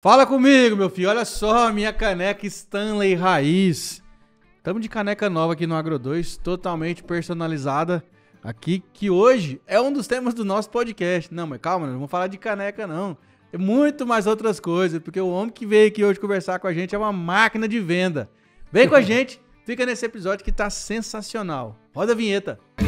Fala comigo, meu filho. Olha só, a minha caneca Stanley Raiz. Estamos de caneca nova aqui no Agro 2, totalmente personalizada aqui, que hoje é um dos temas do nosso podcast. Não, mas calma, não vamos falar de caneca não. É muito mais outras coisas, porque o homem que veio aqui hoje conversar com a gente é uma máquina de venda. Vem com a gente, fica nesse episódio que tá sensacional. Roda a vinheta. Música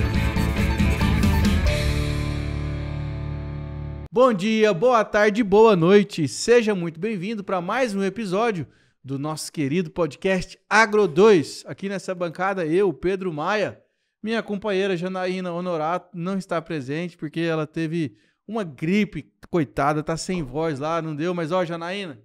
Bom dia, boa tarde, boa noite. Seja muito bem-vindo para mais um episódio do nosso querido podcast Agro 2. Aqui nessa bancada, eu, Pedro Maia, minha companheira Janaína Honorato não está presente porque ela teve uma gripe, coitada, tá sem voz lá, não deu, mas ó, Janaína,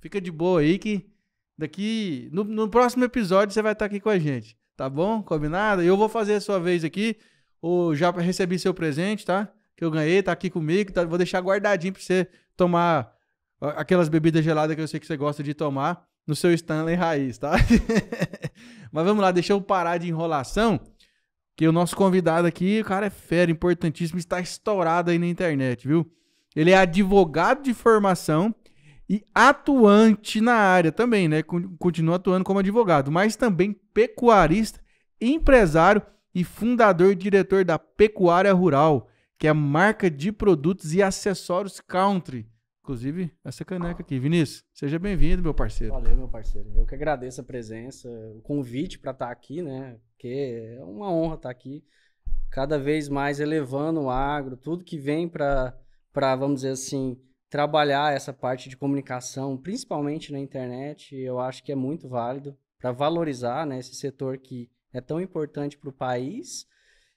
fica de boa aí que daqui no, no próximo episódio você vai estar tá aqui com a gente, tá bom? Combinado? Eu vou fazer a sua vez aqui. Ou já recebi seu presente, tá? que eu ganhei, tá aqui comigo, tá, vou deixar guardadinho pra você tomar aquelas bebidas geladas que eu sei que você gosta de tomar no seu Stanley Raiz, tá? Mas vamos lá, deixa eu parar de enrolação, que o nosso convidado aqui, o cara é fera, importantíssimo, está estourado aí na internet, viu? Ele é advogado de formação e atuante na área também, né? Continua atuando como advogado, mas também pecuarista, empresário e fundador e diretor da Pecuária Rural que é a marca de produtos e acessórios country. Inclusive, essa caneca aqui. Vinícius, seja bem-vindo, meu parceiro. Valeu, meu parceiro. Eu que agradeço a presença, o convite para estar tá aqui, né? Porque é uma honra estar tá aqui. Cada vez mais elevando o agro, tudo que vem para, vamos dizer assim, trabalhar essa parte de comunicação, principalmente na internet, eu acho que é muito válido para valorizar né, esse setor que é tão importante para o país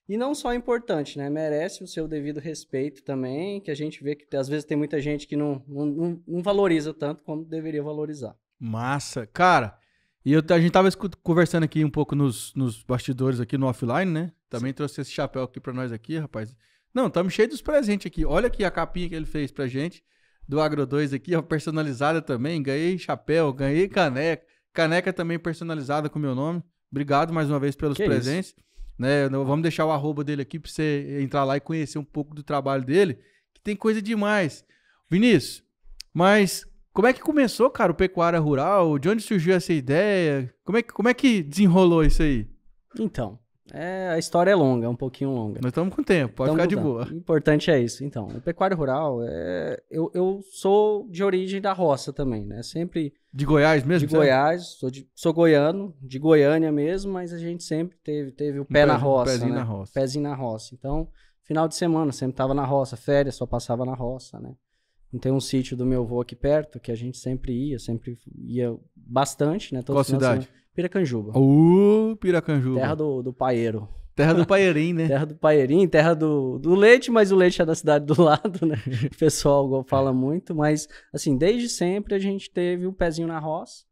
e não só importante, né? Merece o seu devido respeito também, que a gente vê que às vezes tem muita gente que não, não, não valoriza tanto como deveria valorizar. Massa. Cara, e eu, a gente tava conversando aqui um pouco nos, nos bastidores aqui no offline, né? Também Sim. trouxe esse chapéu aqui para nós aqui, rapaz. Não, estamos cheios dos presentes aqui. Olha aqui a capinha que ele fez pra gente do Agro 2 aqui, ó, personalizada também. Ganhei chapéu, ganhei caneca. Caneca também personalizada com meu nome. Obrigado mais uma vez pelos que presentes. Isso? Né? Vamos deixar o arroba dele aqui para você entrar lá e conhecer um pouco do trabalho dele, que tem coisa demais. Vinícius, mas como é que começou, cara, o Pecuária Rural? De onde surgiu essa ideia? Como é que, como é que desenrolou isso aí? Então, é, a história é longa, é um pouquinho longa. Nós estamos com tempo, pode tamo ficar de boa. O importante é isso. Então, o pecuário rural, é... eu, eu sou de origem da roça também, né? Sempre. De Goiás mesmo? De é? Goiás, é? sou, de, sou goiano, de Goiânia mesmo, mas a gente sempre teve, teve o pé um na roça. Um pezinho né? na roça. Pezinho na roça. Então, final de semana, sempre estava na roça, férias, só passava na roça, né? tem um sítio do meu avô aqui perto que a gente sempre ia, sempre ia bastante, né? Todos Qual cidade? Semana. Piracanjuba. Uh, Piracanjuba. Terra do, do paeiro. Terra do Paeirim, né? terra do Paeirim, terra do, do leite, mas o leite é da cidade do lado, né? O pessoal fala muito, mas assim, desde sempre a gente teve o um pezinho na roça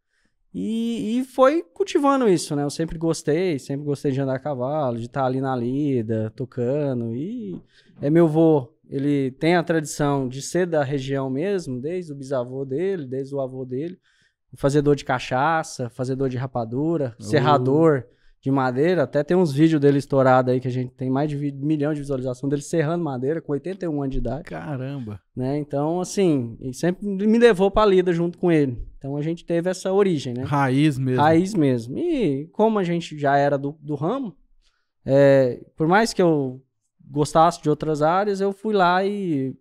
e, e, foi cultivando isso, né? Eu sempre gostei, sempre gostei de andar a cavalo, de estar tá ali na lida, tocando. E é meu avô, ele tem a tradição de ser da região mesmo, desde o bisavô dele, desde o avô dele fazedor de cachaça, fazedor de rapadura, uh. serrador de madeira. Até tem uns vídeos dele estourado aí que a gente tem mais de milhão de visualização dele serrando madeira com 81 anos de idade. Caramba! Né? Então, assim, ele sempre me levou pra lida junto com ele. Então a gente teve essa origem, né? Raiz mesmo. Raiz mesmo. E como a gente já era do, do ramo, é, por mais que eu gostasse de outras áreas, eu fui lá e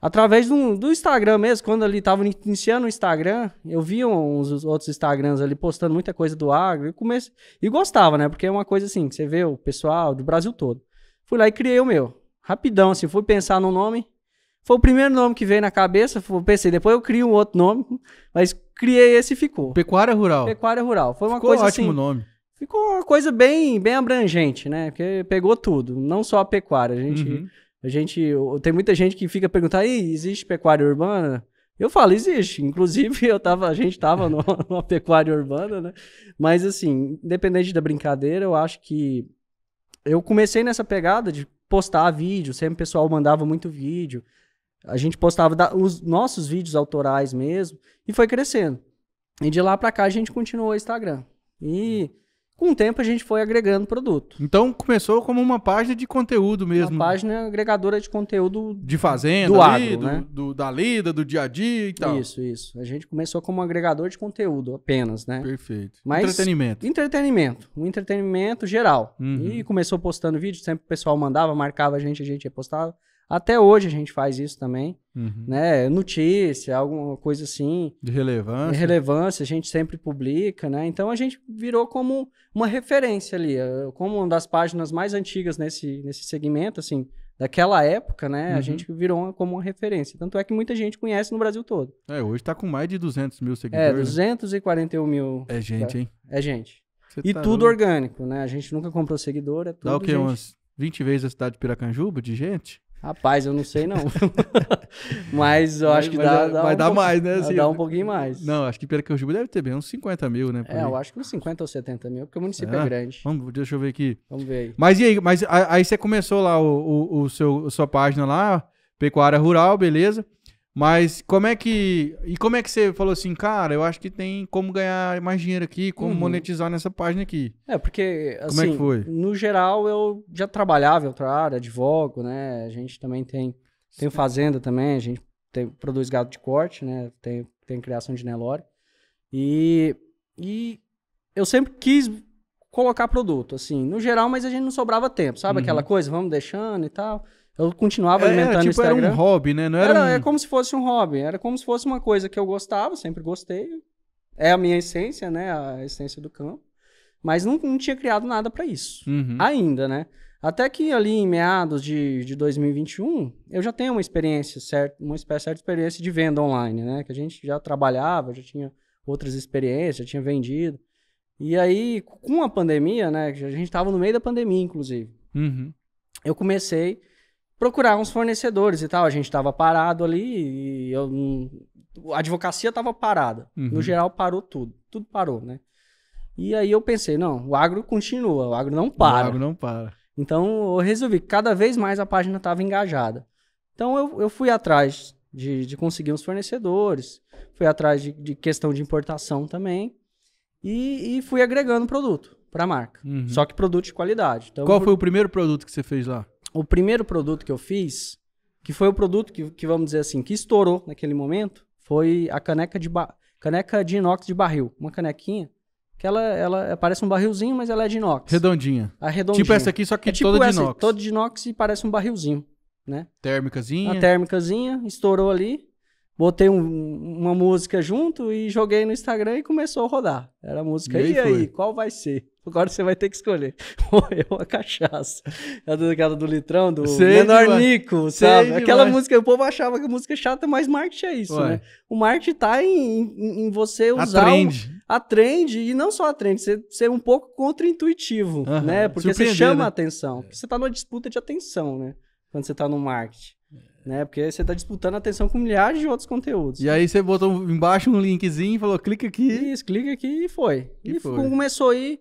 Através do, do Instagram mesmo, quando ele estava iniciando o Instagram, eu via uns outros Instagrams ali postando muita coisa do agro e comecei, e gostava, né? Porque é uma coisa assim, que você vê o pessoal do Brasil todo. Fui lá e criei o meu. Rapidão, assim, fui pensar no nome. Foi o primeiro nome que veio na cabeça, pensei, depois eu crio um outro nome, mas criei esse e ficou. Pecuária Rural. Pecuária Rural. Foi uma ficou coisa ótimo assim, nome. Ficou uma coisa bem, bem abrangente, né? Porque pegou tudo, não só a pecuária. A gente uhum. A gente. Tem muita gente que fica perguntando: aí, existe pecuária urbana? Eu falo, existe. Inclusive, eu tava, a gente estava numa pecuária urbana, né? Mas assim, independente da brincadeira, eu acho que eu comecei nessa pegada de postar vídeo, sempre o pessoal mandava muito vídeo. A gente postava da, os nossos vídeos autorais mesmo e foi crescendo. E de lá para cá a gente continuou o Instagram. E com o tempo a gente foi agregando produto. Então começou como uma página de conteúdo mesmo. Uma página agregadora de conteúdo de fazenda, do, ali, agro, do, né? do da lida, do dia a dia e tal. Isso, isso. A gente começou como um agregador de conteúdo apenas, né? Perfeito. Mas, entretenimento. Entretenimento, um entretenimento geral. Uhum. E começou postando vídeo, sempre o pessoal mandava, marcava a gente, a gente repostava. Até hoje a gente faz isso também, uhum. né? Notícia, alguma coisa assim. De relevância. De relevância, a gente sempre publica, né? Então a gente virou como uma referência ali, eh, como uma das páginas mais antigas nesse, nesse segmento, assim, daquela época, né? Uhum. A gente virou como uma referência. Tanto é que muita gente conhece no Brasil todo. É, hoje tá com mais de 200 mil é, seguidores. É, né? 241 mil. É gente, tá? hein? É gente. Você e tá tudo louco. orgânico, né? A gente nunca comprou seguidor, é tudo. Dá o quê? Gente. Umas 20 vezes a cidade de Piracanjuba de gente? Rapaz, eu não sei não. mas eu acho que mas, dá, é, dá. Vai um dar pouco, mais, né? Assim, dá um né? pouquinho mais. Não, acho que Piracanjuba deve ter bem uns 50 mil, né? É, eu acho que uns 50 ou 70 mil, porque o município é, é grande. Vamos, deixa eu ver aqui. Vamos ver aí. Mas e aí? Mas aí você começou lá o, o, o seu, sua página lá, Pecuária Rural, beleza? Mas como é que. E como é que você falou assim, cara, eu acho que tem como ganhar mais dinheiro aqui, como uhum. monetizar nessa página aqui? É, porque, assim, como é que assim, foi? no geral eu já trabalhava em outra área, advogo, né? A gente também tem. Tem fazenda também, a gente tem, produz gado de corte, né? Tem, tem criação de Nelore. E, e eu sempre quis colocar produto, assim, no geral, mas a gente não sobrava tempo, sabe? Uhum. Aquela coisa, vamos deixando e tal. Eu continuava é, é tipo, o Instagram. Era um hobby, né? Não era, era um... é como se fosse um hobby. Era como se fosse uma coisa que eu gostava, sempre gostei. É a minha essência, né? A essência do campo. Mas não, não tinha criado nada para isso. Uhum. Ainda, né? Até que ali em meados de, de 2021, eu já tenho uma experiência, certo, uma certa experiência de venda online, né? Que a gente já trabalhava, já tinha outras experiências, já tinha vendido. E aí, com a pandemia, né? A gente estava no meio da pandemia, inclusive. Uhum. Eu comecei procurar uns fornecedores e tal. A gente estava parado ali e eu, a advocacia estava parada. Uhum. No geral, parou tudo. Tudo parou, né? E aí eu pensei, não, o agro continua, o agro não para. O agro não para. Então eu resolvi que cada vez mais a página estava engajada. Então eu, eu fui atrás de, de conseguir uns fornecedores, fui atrás de, de questão de importação também e, e fui agregando produto para a marca. Uhum. Só que produto de qualidade. Então, Qual foi o primeiro produto que você fez lá? o primeiro produto que eu fiz, que foi o produto que, que vamos dizer assim, que estourou naquele momento, foi a caneca de, caneca de inox de barril. Uma canequinha que ela, ela é, parece um barrilzinho, mas ela é de inox. Redondinha. A é redondinha. Tipo essa aqui, só que é tipo toda essa, de inox. Toda de inox e parece um barrilzinho, né? Térmicazinha. A térmicazinha, estourou ali. Botei um, uma música junto e joguei no Instagram e começou a rodar. Era a música, e, e aí, qual vai ser? Agora você vai ter que escolher. Ou eu a cachaça. É Aquela do litrão, do Sei menor demais. Nico, sabe? Sei Aquela demais. música, o povo achava que a música é chata, mas marketing é isso, Ué. né? O marketing tá em, em, em você usar a trend. O, a trend, e não só a trend, você ser um pouco contra-intuitivo, né? Porque você chama né? a atenção. Você tá numa disputa de atenção, né? Quando você tá no marketing né? Porque você está disputando atenção com milhares de outros conteúdos. E aí você botou embaixo um linkzinho e falou, clica aqui. Isso, clica aqui e foi. E, e foi. começou aí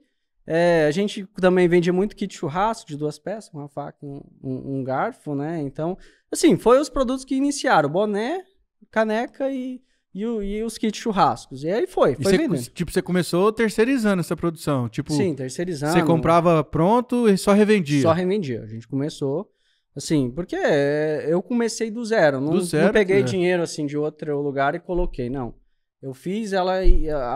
é, a gente também vende muito kit churrasco de duas peças, uma faca, um, um, um garfo, né? Então, assim, foi os produtos que iniciaram: boné, caneca e, e, e os kits churrascos. E aí foi, foi vendendo. Tipo, você começou terceirizando essa produção? Tipo, Sim, terceirizando. Você comprava pronto e só revendia? Só revendia. A gente começou. Assim, porque eu comecei do zero. Não, do zero, não peguei é. dinheiro assim de outro lugar e coloquei, não. Eu fiz ela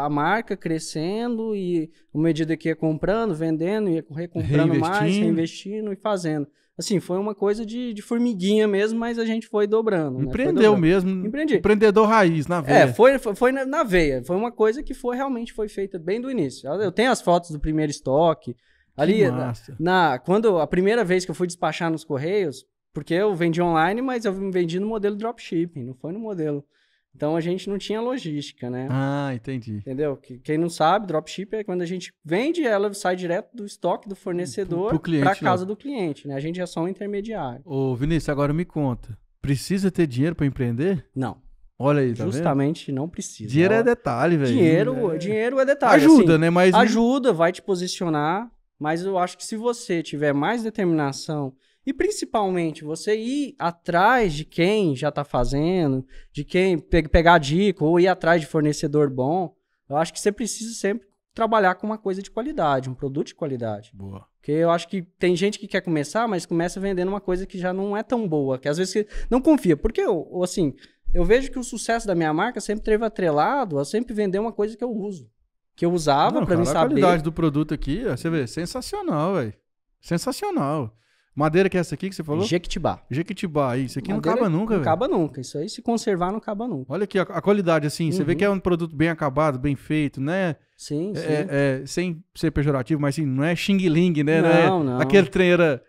a marca crescendo e à medida que ia comprando, vendendo, ia recomprando mais, reinvestindo e fazendo. Assim, foi uma coisa de, de formiguinha mesmo, mas a gente foi dobrando. Né? Empreendeu foi dobrando. mesmo. Empreendi. Empreendedor raiz, na é, veia. É, foi, foi, foi na, na, veia. Foi uma coisa que foi realmente foi feita bem do início. Eu tenho as fotos do primeiro estoque. Ali, na, na, quando a primeira vez que eu fui despachar nos Correios, porque eu vendi online, mas eu vendi no modelo dropshipping, não foi no modelo então a gente não tinha logística, né? Ah, entendi. Entendeu? Quem não sabe, dropship é quando a gente vende, ela sai direto do estoque do fornecedor para né? casa do cliente, né? A gente é só um intermediário. Ô, Vinícius, agora me conta. Precisa ter dinheiro para empreender? Não. Olha aí, tá Justamente vendo? não precisa. Dinheiro é detalhe, velho. Dinheiro, é... dinheiro é detalhe. Ajuda, assim, né? Mas ajuda, vai te posicionar, mas eu acho que se você tiver mais determinação, e principalmente você ir atrás de quem já está fazendo, de quem pe pegar dica ou ir atrás de fornecedor bom. Eu acho que você precisa sempre trabalhar com uma coisa de qualidade, um produto de qualidade. Boa. Porque eu acho que tem gente que quer começar, mas começa vendendo uma coisa que já não é tão boa, que às vezes não confia. Porque eu, assim, eu vejo que o sucesso da minha marca sempre teve atrelado a sempre vender uma coisa que eu uso, que eu usava para me saber. A qualidade do produto aqui, você vê, sensacional, velho. Sensacional. Madeira que é essa aqui que você falou? Jequitibá. Jequitibá, isso aqui Madeira não acaba nunca, Não acaba nunca, isso aí se conservar não acaba nunca. Olha aqui a, a qualidade, assim, uhum. você vê uhum. que é um produto bem acabado, bem feito, né? Sim, é, sim. É, sem ser pejorativo, mas assim, não é xing-ling, né, né? Não, não. não. Aquele treinador.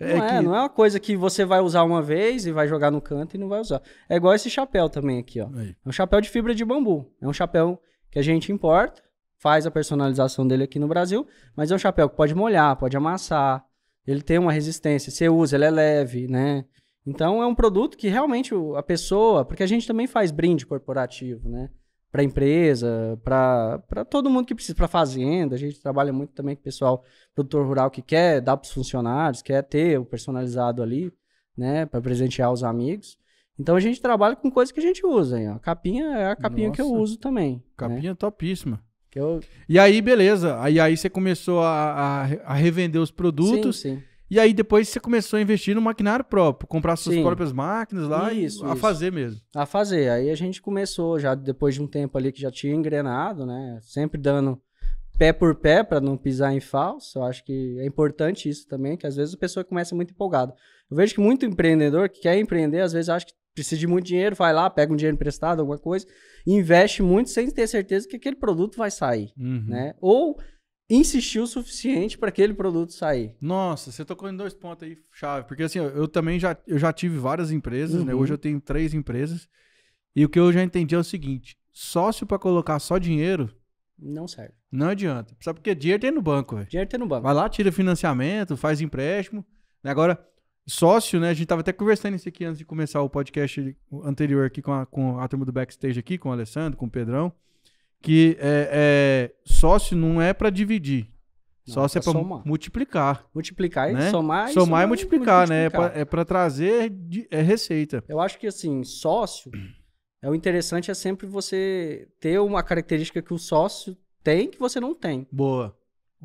É não, é, não é uma coisa que você vai usar uma vez e vai jogar no canto e não vai usar. É igual esse chapéu também aqui, ó. Aí. É um chapéu de fibra de bambu. É um chapéu que a gente importa, faz a personalização dele aqui no Brasil, mas é um chapéu que pode molhar, pode amassar, ele tem uma resistência. Você usa, ele é leve, né? Então é um produto que realmente a pessoa, porque a gente também faz brinde corporativo, né? Para empresa, para todo mundo que precisa, para fazenda. A gente trabalha muito também com o pessoal produtor rural que quer dar para os funcionários, quer ter o personalizado ali, né? Para presentear os amigos. Então a gente trabalha com coisas que a gente usa. Hein? A capinha é a capinha Nossa. que eu uso também. Né? Capinha né? topíssima. Eu... E aí, beleza. Aí, aí você começou a, a, a revender os produtos. Sim, sim. E aí depois você começou a investir no maquinário próprio, comprar suas sim. próprias máquinas lá isso, e a isso. fazer mesmo. A fazer. Aí a gente começou já depois de um tempo ali que já tinha engrenado, né? Sempre dando pé por pé para não pisar em falso. Eu acho que é importante isso também, que às vezes a pessoa começa muito empolgada. Eu vejo que muito empreendedor que quer empreender, às vezes acha que precisa de muito dinheiro, vai lá, pega um dinheiro emprestado, alguma coisa, investe muito sem ter certeza que aquele produto vai sair, uhum. né? Ou insistiu o suficiente para aquele produto sair. Nossa, você tocou em dois pontos aí chave, porque assim, eu também já, eu já tive várias empresas, uhum. né? Hoje uhum. eu tenho três empresas. E o que eu já entendi é o seguinte, sócio para colocar só dinheiro não serve. Não adianta. Sabe porque dinheiro tem no banco, velho. Dinheiro tem no banco. Vai lá, tira financiamento, faz empréstimo. Né? Agora, sócio, né? A gente tava até conversando isso aqui antes de começar o podcast anterior aqui com a, com a turma do backstage aqui, com o Alessandro, com o Pedrão, que é, é sócio não é para dividir. Não, sócio é, é para multiplicar. Multiplicar e né? somar. E somar, somar e multiplicar, multiplicar. né? É para é trazer é receita. Eu acho que, assim, sócio, é o interessante é sempre você ter uma característica que o sócio tem que você não tem. Boa.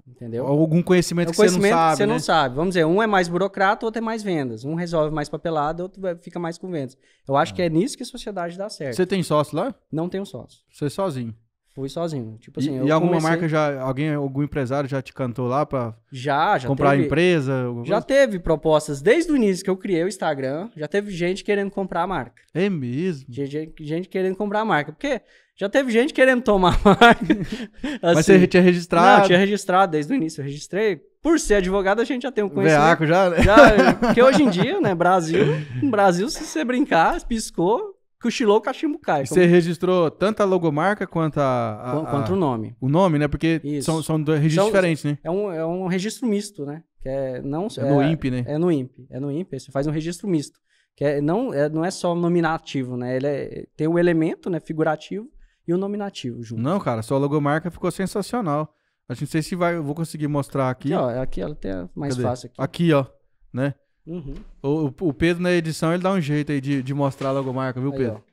Entendeu? Algum conhecimento, é que você não sabe. Que você né? não sabe. Vamos dizer, um é mais burocrata, outro é mais vendas. Um resolve mais papelada, outro fica mais com vendas. Eu acho ah. que é nisso que a sociedade dá certo. Você tem sócio lá? Não tenho sócio. Você é sozinho? Fui sozinho. Tipo assim, e, e alguma comecei... marca já, alguém, algum empresário já te cantou lá para já, já comprar teve, a empresa? Já teve propostas desde o início que eu criei o Instagram. Já teve gente querendo comprar a marca. É mesmo? Gente, gente querendo comprar a marca. Porque já teve gente querendo tomar marca. assim, Mas você assim. tinha registrado? Não, tinha registrado desde o início. Eu registrei. Por ser advogado, a gente já tem um conhecimento. Veaco já, né? Já, porque hoje em dia, né, Brasil, no Brasil, se você brincar, piscou, cochilou, o cachimbo cai. Como... Você registrou tanto a logomarca quanto a... a quanto a... o nome. O nome, né? Porque são são, dois registros são, diferentes, né? É um, é um registro misto, né? Que é, não, é, é no INPE, né? É no INPE. É no INPE, você faz um registro misto. Que é, não, é, não é só nominativo, né? Ele é, tem o um elemento né, figurativo e o nominativo junto. Não, cara, sua logomarca ficou sensacional. Acho não sei se vai, eu vou conseguir mostrar aqui. Aqui, ó, é aqui ela até mais Cadê? fácil aqui. Aqui, ó, né? Uhum. O, o, Pedro na edição ele dá um jeito aí de, de mostrar a logomarca, viu, Pedro?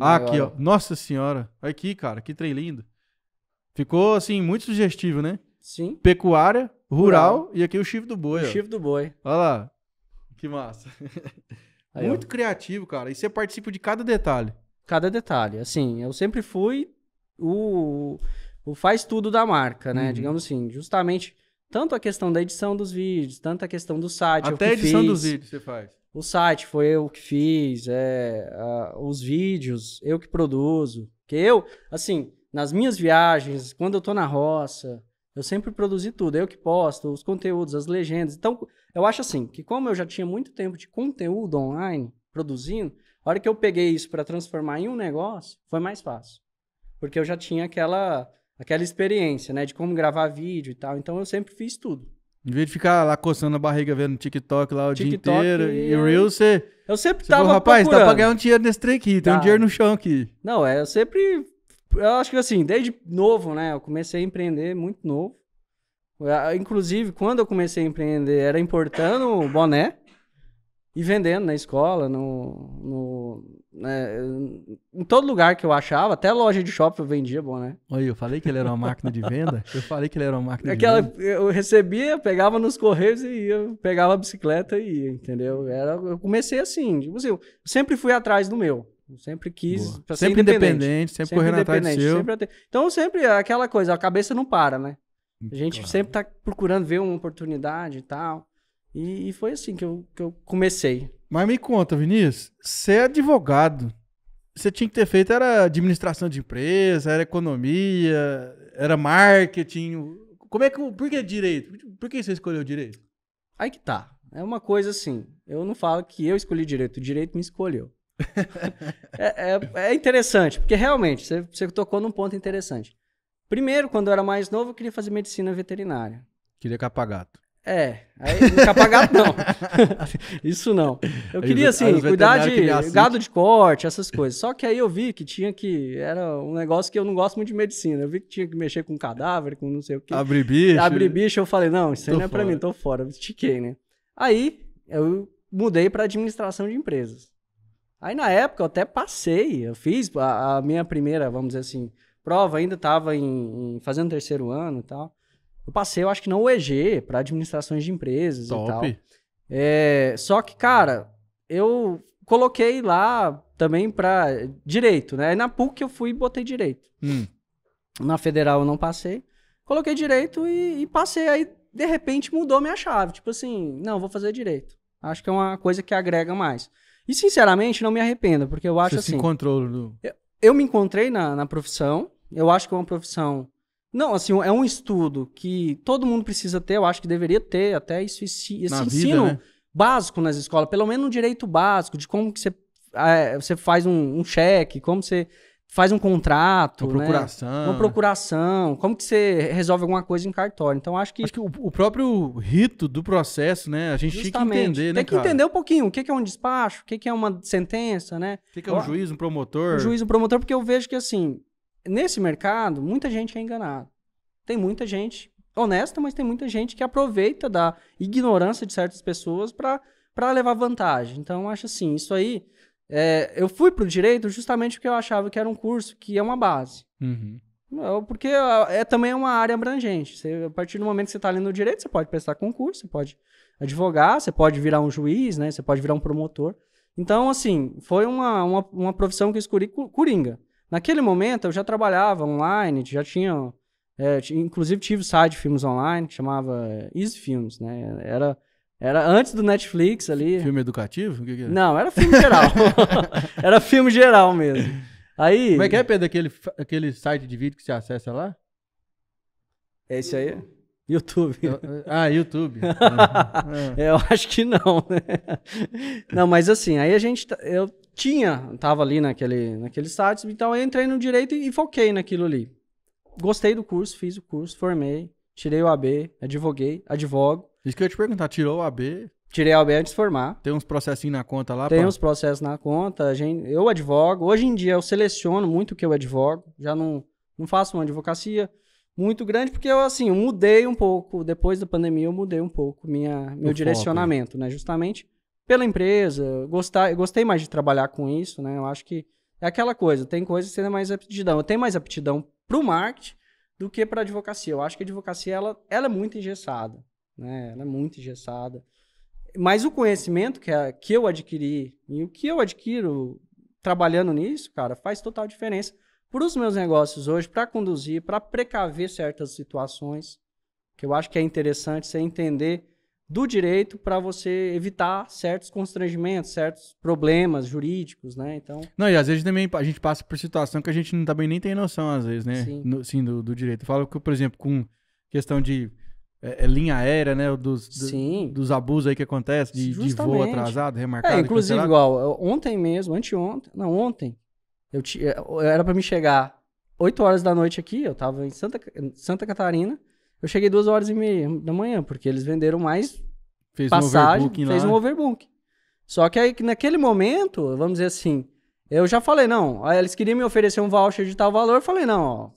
ah, aqui, ó. Nossa senhora. Aqui, cara, que trem lindo. Ficou, assim, muito sugestivo, né? Sim. Pecuária, rural, rural. e aqui o chifre do boi. O ó. chifre do boi. Olha lá. Que massa. Aí, muito ó. criativo, cara. E você participa de cada detalhe cada detalhe. Assim, eu sempre fui o, o faz tudo da marca, né? Uhum. Digamos assim, justamente tanto a questão da edição dos vídeos, tanto a questão do site. Até a edição fiz, dos vídeos você faz. O site foi eu que fiz, é, os vídeos, eu que produzo. Que eu, assim, nas minhas viagens, quando eu tô na roça, eu sempre produzi tudo, eu que posto, os conteúdos, as legendas. Então, eu acho assim, que como eu já tinha muito tempo de conteúdo online produzindo, a hora que eu peguei isso para transformar em um negócio, foi mais fácil. Porque eu já tinha aquela aquela experiência, né, de como gravar vídeo e tal. Então eu sempre fiz tudo. Em vez de ficar lá coçando a barriga vendo TikTok lá o TikTok dia inteiro e, o Reels, você. Eu sempre você tava. Falou, Rapaz, procurando. dá pra ganhar um dinheiro nesse trem aqui, tem um dinheiro no chão aqui. Não, é, eu sempre. Eu acho que assim, desde novo, né? Eu comecei a empreender muito novo. Eu, ah, inclusive, quando eu comecei a empreender, era importando o boné. E vendendo na escola, no, no né, em todo lugar que eu achava, até loja de shopping eu vendia né Olha, eu falei que ele era uma máquina de venda. Eu falei que ele era uma máquina Aquela, de venda. Eu recebia, pegava nos correios e ia, pegava a bicicleta e ia, entendeu? Era, eu comecei assim, tipo assim, eu sempre fui atrás do meu. sempre quis. Sempre independente, independente, sempre, sempre correndo atrás do seu. Sempre, então, sempre é aquela coisa, a cabeça não para, né? A gente claro. sempre tá procurando ver uma oportunidade e tal. E, e, foi assim que eu, que eu comecei. Mas me conta, Vinícius, você é advogado. Você tinha que ter feito era administração de empresa, era economia, era marketing. Como é que. Por que direito? Por que você escolheu direito? Aí que tá. É uma coisa assim. Eu não falo que eu escolhi direito, o direito me escolheu. é, é, é, interessante, porque realmente você, você tocou num ponto interessante. Primeiro, quando eu era mais novo, eu queria fazer medicina veterinária. Queria capagato. É, aí nunca pagar, não. Isso não. Eu aí queria, assim, cuidar de assim. gado de corte, essas coisas. Só que aí eu vi que tinha que. Era um negócio que eu não gosto muito de medicina. Eu vi que tinha que mexer com cadáver, com não sei o quê. Abre bicho. Abre bicho, eu falei, não, isso aí não é pra mim, tô fora. Eu estiquei, né? Aí eu mudei pra administração de empresas. Aí na época eu até passei, eu fiz a, a minha primeira, vamos dizer assim, prova, ainda tava em, em fazendo terceiro ano e tal. Eu passei, eu acho que não o EG, para administrações de empresas Top. e tal. É, só que, cara, eu coloquei lá também para direito, né? Na PUC eu fui e botei direito. Hum. Na federal eu não passei. Coloquei direito e, e, passei. Aí, de repente, mudou minha chave. Tipo assim, não, vou fazer direito. Acho que é uma coisa que agrega mais. E, sinceramente, não me arrependo, porque eu acho Você assim. Você se encontrou. No... Eu, eu me encontrei na, na profissão. Eu acho que é uma profissão não, assim, é um estudo que todo mundo precisa ter, eu acho que deveria ter até isso, esse, esse ensino vida, né? básico nas escolas, pelo menos um direito básico de como que você, ah, é, você faz um, um cheque, como você faz um contrato, uma né? procuração, né? uma procuração, como que você resolve alguma coisa em cartório. Então acho que acho que o, o próprio rito do processo, né? A gente Justamente. tinha que entender, né, Tem que cara? entender um pouquinho o que, é um despacho, o que, é uma sentença, né? O que, é um juiz, um promotor? Um juiz, um promotor, porque eu vejo que assim nesse mercado, muita gente é enganada. Tem muita gente honesta, mas tem muita gente que aproveita da ignorância de certas pessoas para levar vantagem. Então, acho assim, isso aí. É, eu fui para o direito justamente porque eu achava que era um curso que é uma base. Uhum. É, porque é, é também é uma área abrangente. Você, a partir do momento que você está ali no direito, você pode prestar concurso, você pode advogar, você pode virar um juiz, né? Você pode virar um promotor. Então, assim, foi uma, uma, uma profissão que eu escolhi coringa. Naquele momento eu já trabalhava online, já tinha. É, inclusive tive site de filmes online que chamava é, Easy Films, né? Era, era antes do Netflix ali. Filme educativo? O que que era? É? Não, era filme geral. era filme geral mesmo. Aí. Como é que é, Pedro, aquele, aquele site de vídeo que você acessa lá? É esse aí? YouTube. Ah, YouTube. é, eu acho que não, né? Não, mas assim, aí a gente. Tá, eu tinha, tava ali naquele, naquele site, então eu entrei no direito e, e foquei naquilo ali. Gostei do curso, fiz o curso, formei, tirei o AB, advoguei, advogo. Isso que eu ia te perguntar, tirou o AB? Tirei AB antes de formar. Tem uns processinhos na conta lá? Tem pra... uns processos na conta. Gente, eu advogo. Hoje em dia eu seleciono muito o que eu advogo. Já não, não faço uma advocacia muito grande, porque eu, assim, eu mudei um pouco. Depois da pandemia, eu mudei um pouco minha, meu o direcionamento, foco. né? né justamente pela empresa, gostar, eu gostei mais de trabalhar com isso, né? Eu acho que é aquela coisa, tem coisas que você tem mais aptidão. Eu tenho mais aptidão o marketing do que para advocacia. Eu acho que a advocacia, ela, ela é muito engessada, né? Ela é muito engessada. Mas o conhecimento que, a, que eu adquiri e o que eu adquiro trabalhando nisso, cara, faz total diferença para os meus negócios hoje, para conduzir, para precaver certas situações, que eu acho que é interessante você entender do direito para você evitar certos constrangimentos, certos problemas jurídicos, né? Então. Não, e às vezes também a gente passa por situação que a gente também nem tem noção, às vezes, né? Sim, no, sim do, do, direito. Eu falo que, por exemplo, com questão de é, é linha aérea, né? Dos, do, dos abusos aí que acontece, de, de voo atrasado, remarcado. É, inclusive, igual, ontem mesmo, anteontem, não, ontem, eu, eu é, era para me chegar 8 horas da noite aqui, eu tava em Santa, Santa Catarina. Eu cheguei duas horas e meia da manhã, porque eles venderam mais fez passagem, um fez lá. um overbook. Só que aí, naquele momento, vamos dizer assim, eu já falei, não, eles queriam me oferecer um voucher de tal valor, eu falei, não, ó,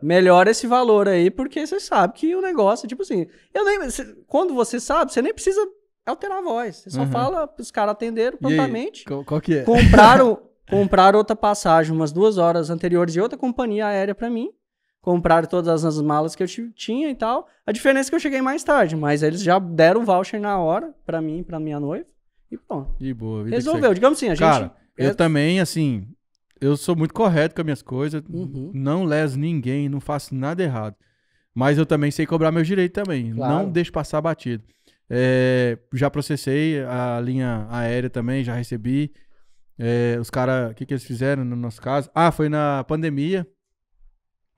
melhora esse valor aí, porque você sabe que o negócio, tipo assim, eu nem, cê, quando você sabe, você nem precisa alterar a voz, você só uhum. fala, os caras atenderam prontamente, qual, qual, que é? compraram, compraram outra passagem umas duas horas anteriores de outra companhia aérea para mim, comprar todas as malas que eu tinha e tal. A diferença é que eu cheguei mais tarde, mas eles já deram o voucher na hora para mim, para minha noiva. E pronto. De boa. Resolveu, você... digamos assim, a Cara, gente. Cara, eu é também, assim, eu sou muito correto com as minhas coisas, uhum. não leso ninguém, não faço nada errado. Mas eu também sei cobrar meus direitos também. Claro. Não deixo passar batido. É, já processei a linha aérea também, já recebi. É, os caras, o que, que eles fizeram no nosso caso? Ah, foi na pandemia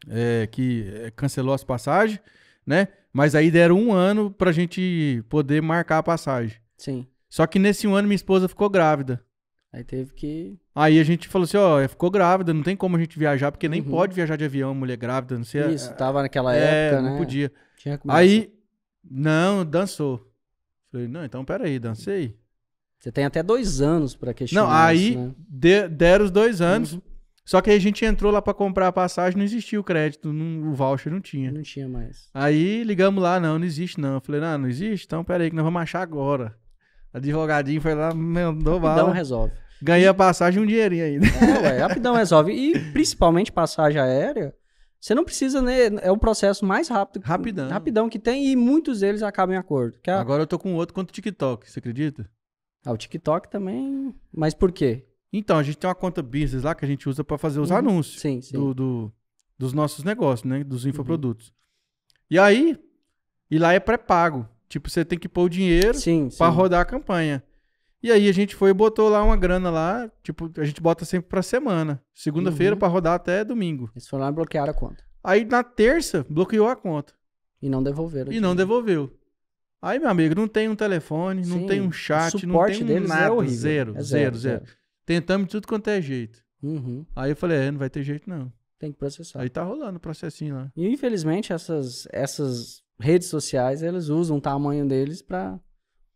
é, que é, cancelou as passagens, né? Mas aí deram um ano pra gente poder marcar a passagem. Sim. Só que nesse um ano minha esposa ficou grávida. Aí teve que. Aí a gente falou assim: ó, ficou grávida, não tem como a gente viajar, porque uhum. nem pode viajar de avião, mulher grávida, não sei. Isso, tava naquela é, época. Não né? podia. Tinha começado. Aí, não, dançou. Falei, não, então peraí, dancei. Você tem até dois anos para questionar. Não, aí isso, né? de, deram os dois anos. Uhum. Só que aí a gente entrou lá para comprar a passagem, não existia o crédito, não, o voucher não tinha. Não tinha mais. Aí ligamos lá, não, não existe não. Eu falei, não, não existe? Então peraí que nós vamos achar agora. advogadinho foi lá, mandou bala. Rapidão resolve. Ganhei a passagem um dinheirinho ainda. É, ué, rapidão resolve. E principalmente passagem aérea, você não precisa, né? É o processo mais rápido. Rapidão. Rapidão que tem e muitos deles acabam em acordo. É agora eu tô com outro quanto o TikTok, você acredita? Ah, o TikTok também. Mas por quê? Então, a gente tem uma conta business lá que a gente usa para fazer os uhum. anúncios sim, sim. Do, do, dos nossos negócios, né? Dos uhum. infoprodutos. Uhum. E aí, e lá é pré-pago. Tipo, você tem que pôr o dinheiro para rodar a campanha. E aí a gente foi e botou lá uma grana lá, tipo, a gente bota sempre pra semana. Segunda-feira uhum. para rodar até domingo. Eles foram lá e bloquearam a conta. Aí na terça, bloqueou a conta. E não devolveram. E não devolveu. Aí, meu amigo, não tem um telefone, Sim, não tem um chat, não tem um é nada. É horrível. zero, é zero, zero, zero, Tentamos de tudo quanto é jeito. Uhum. Aí eu falei, é, não vai ter jeito não. Tem que processar. Aí tá rolando o processinho lá. E infelizmente essas, essas redes sociais, eles usam o tamanho deles pra,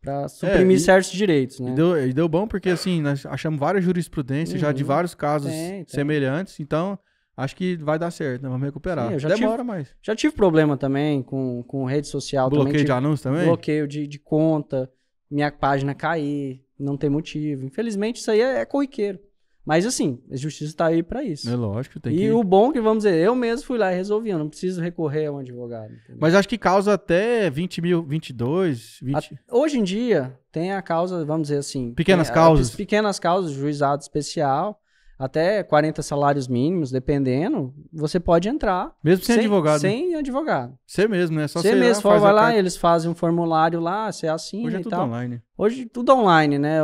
pra é, suprimir é, e, certos direitos, né? E deu, e deu, bom porque, assim, nós achamos várias jurisprudências uhum. já de uhum. vários casos tem, tem. semelhantes, então acho que vai dar certo, né? vamos recuperar. Sim, Demora, tive, mas... Já tive problema também com, com rede social. Bloqueio também, de, de anúncio também? Bloqueio de, de conta, minha página cair, não ter motivo. Infelizmente, isso aí é, é corriqueiro. Mas assim, a justiça está aí para isso. É lógico, tem e que. E o bom é que, vamos dizer, eu mesmo fui lá e resolvi, eu não preciso recorrer a um advogado. Entendeu? Mas acho que causa até 20 mil, 22, 20. A, hoje em dia, tem a causa, vamos dizer assim. Pequenas tem, causas. A, pequenas causas, juizado especial até 40 salários mínimos, dependendo, você pode entrar. Mesmo sem, sem advogado. Né? Sem advogado. Você mesmo, né? É só você, você mesmo, fala, vai lá, carta. eles fazem um formulário lá, você assina Hoje é tudo tal. online. Hoje tudo online, né?